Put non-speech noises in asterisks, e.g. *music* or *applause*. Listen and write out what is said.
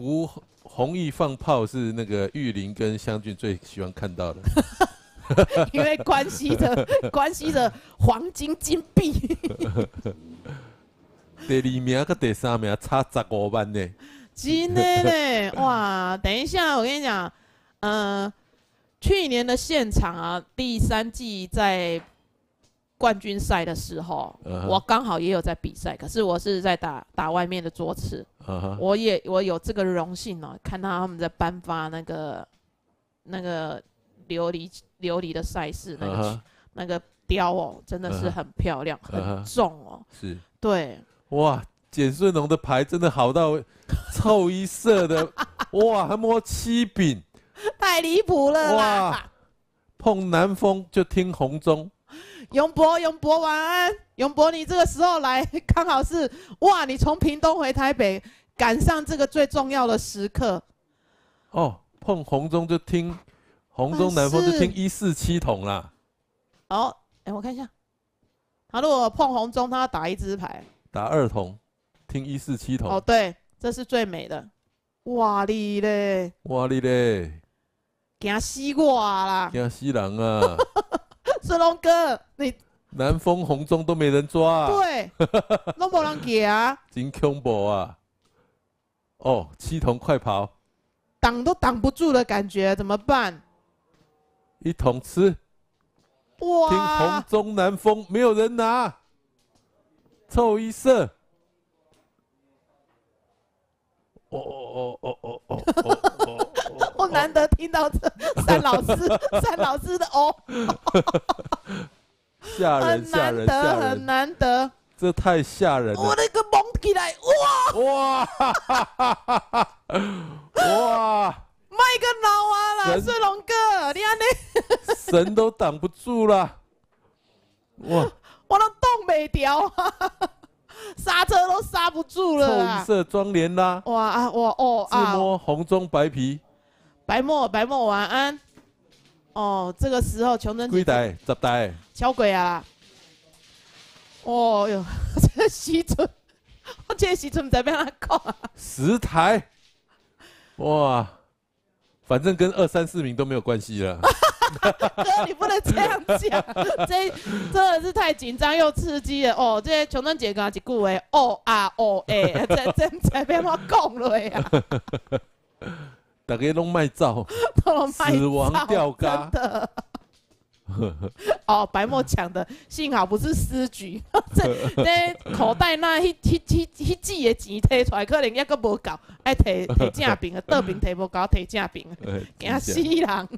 吴弘毅放炮是那个玉林跟湘俊最喜欢看到的，*laughs* 因为关系着 *laughs* 关系着黄金金币。*laughs* 第二名跟第三名差十五万呢，真的呢，哇！等一下，我跟你讲，嗯，去年的现场啊，第三季在。冠军赛的时候，我刚好也有在比赛，可是我是在打打外面的桌次，我也我有这个荣幸哦，看到他们在颁发那个那个琉璃琉璃的赛事那个那个雕哦，真的是很漂亮，很重哦，是，对，哇，简顺龙的牌真的好到臭一色的，*laughs* 哇，还摸七饼，太离谱了，哇，碰南风就听红中。永博，永博晚安，永博，你这个时候来刚好是哇，你从屏东回台北，赶上这个最重要的时刻。哦，碰红中就听红中南风就听一四七筒啦。哦，哎，我看一下，他如果碰红中，他要打一支牌，打二筒，听一四七筒。哦，对，这是最美的，哇哩嘞，哇哩嘞，惊死我啦，惊死人啊！子龙哥，你南风红中都没人抓啊？对，都没人给啊，*laughs* 真恐怖啊，哦，七桶快跑，挡都挡不住的感觉，怎么办？一桶吃，哇！听红中南风，没有人拿，凑一色，哦哦哦哦哦哦哦。听到这单老师单 *laughs* 老师的哦，*laughs* 吓人，难得很难得，这太吓人！了！我那个蒙起来，哇哇，哇，麦 *laughs* 个脑啊啦，顺龙哥，你看你，神都挡不住了，哇，我都挡没掉，刹车都刹不住了，红色装脸啦，哇啊，哇哦啊，自摸红中白皮。白沫，白沫，晚安。哦，这个时候琼珍姐。几台？十台。小鬼啊！哦哟，*laughs* 这个时阵，我这时阵在边阿讲啊。十台。哇，反正跟二三四名都没有关系了。*laughs* 哥，你不能这样讲。*laughs* 这真的是太紧张又刺激了。哦，这琼人姐跟一句话，哦啊，哦哎，这真在边我讲了呀。大家拢卖照，*laughs* 死亡吊咖的。*laughs* 哦，白沫抢的，幸好不是失局，*laughs* 这口袋那迄迄迄几个钱摕出来，可能也阁无够，爱摕摕正饼啊，倒饼摕无够，摕正饼，惊死人。